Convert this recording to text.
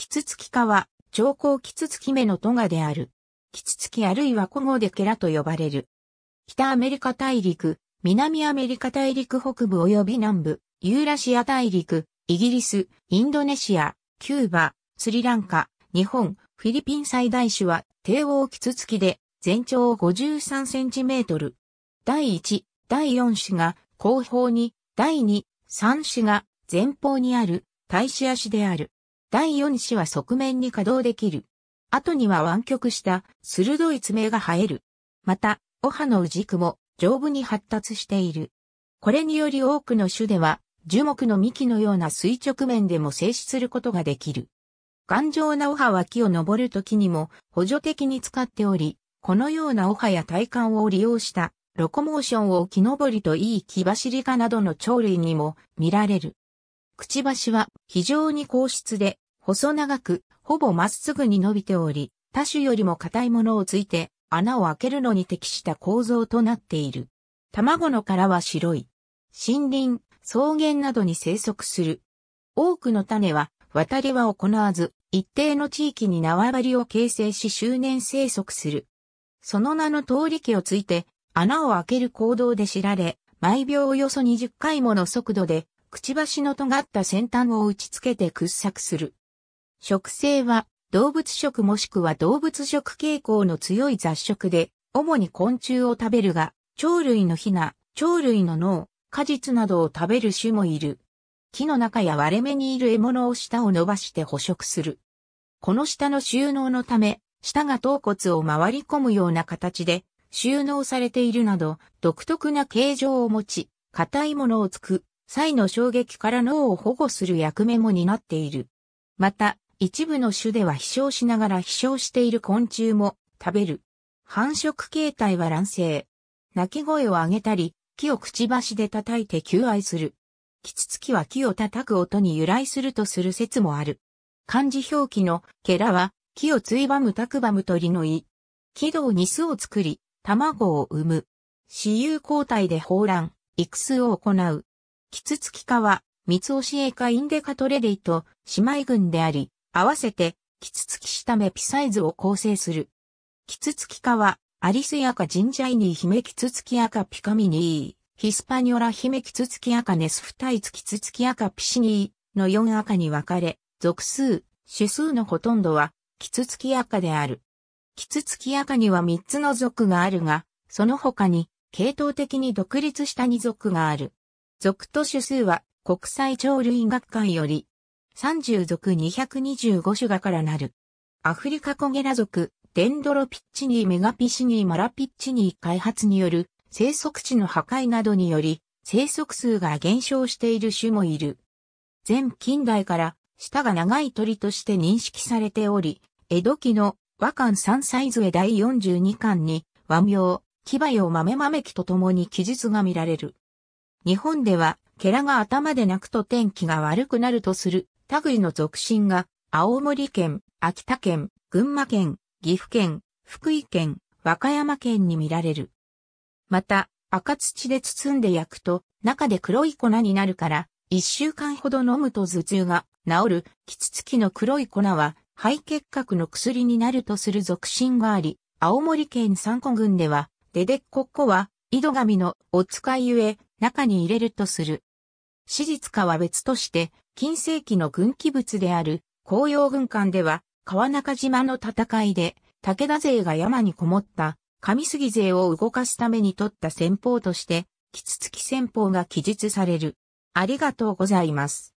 キツツキ科は、長江キツツキ目のトガである。キツツキあるいは古語でケラと呼ばれる。北アメリカ大陸、南アメリカ大陸北部及び南部、ユーラシア大陸、イギリス、インドネシア、キューバ、スリランカ、日本、フィリピン最大種は、帝王キツツキで、全長53センチメートル。第1、第4種が後方に、第2、3種が前方にある、大使足である。第4子は側面に稼働できる。後には湾曲した鋭い爪が生える。また、お葉の軸も丈夫に発達している。これにより多くの種では、樹木の幹のような垂直面でも静止することができる。頑丈なお葉は木を登るときにも補助的に使っており、このようなお葉や体幹を利用したロコモーションを木登りといい木走りかなどの鳥類にも見られる。くちばしは非常に硬質で、細長く、ほぼまっすぐに伸びており、他種よりも硬いものをついて、穴を開けるのに適した構造となっている。卵の殻は白い。森林、草原などに生息する。多くの種は、渡りは行わず、一定の地域に縄張りを形成し周年生息する。その名の通り気をついて、穴を開ける行動で知られ、毎秒およそ20回もの速度で、くちばしの尖った先端を打ち付けて掘削する。植生は動物食もしくは動物食傾向の強い雑食で、主に昆虫を食べるが、鳥類のヒナ、鳥類の脳、果実などを食べる種もいる。木の中や割れ目にいる獲物を舌を伸ばして捕食する。この舌の収納のため、舌が頭骨を回り込むような形で収納されているなど、独特な形状を持ち、硬いものをつく、際の衝撃から脳を保護する役目も担っている。また、一部の種では飛翔しながら飛翔している昆虫も食べる。繁殖形態は卵生。鳴き声を上げたり、木をくちばしで叩いて求愛する。キツツキは木を叩く音に由来するとする説もある。漢字表記のケラは、木をついばむたくばむ鳥の胃。軌道に巣を作り、卵を産む。私有交代で放卵、育巣を行う。キツツキカは、三つ教え科インデカトレディと姉妹群であり、合わせて、キツツキシタメピサイズを構成する。キツツキカは、アリスヤカジンジャイニーヒメキツツキアカピカミニー、ヒスパニョラヒメキツツキアカネスフタイツキツツキアカピシニーの4赤に分かれ、属数、種数のほとんどは、キツツキアカである。キツツキアカには3つの属があるが、その他に、系統的に独立した2属がある。属と種数は国際鳥類学会より30属225種がからなる。アフリカコゲラ属、デンドロピッチニーメガピシニーマラピッチニー開発による生息地の破壊などにより生息数が減少している種もいる。全近代から舌が長い鳥として認識されており、江戸期の和漢三歳図へ第42巻に和名、牙用豆豆記とともに記述が見られる。日本では、ケラが頭で泣くと天気が悪くなるとする、類の俗信が、青森県、秋田県、群馬県、岐阜県、福井県、和歌山県に見られる。また、赤土で包んで焼くと、中で黒い粉になるから、一週間ほど飲むと頭痛が治る、キツツキの黒い粉は、肺結核の薬になるとする俗信があり、青森県三古郡では、デデッコッコは、井戸上のお使いゆえ、中に入れるとする。史実かは別として、近世紀の軍記物である、紅葉軍艦では、川中島の戦いで、武田勢が山にこもった、上杉勢を動かすために取った戦法として、キツツキ戦法が記述される。ありがとうございます。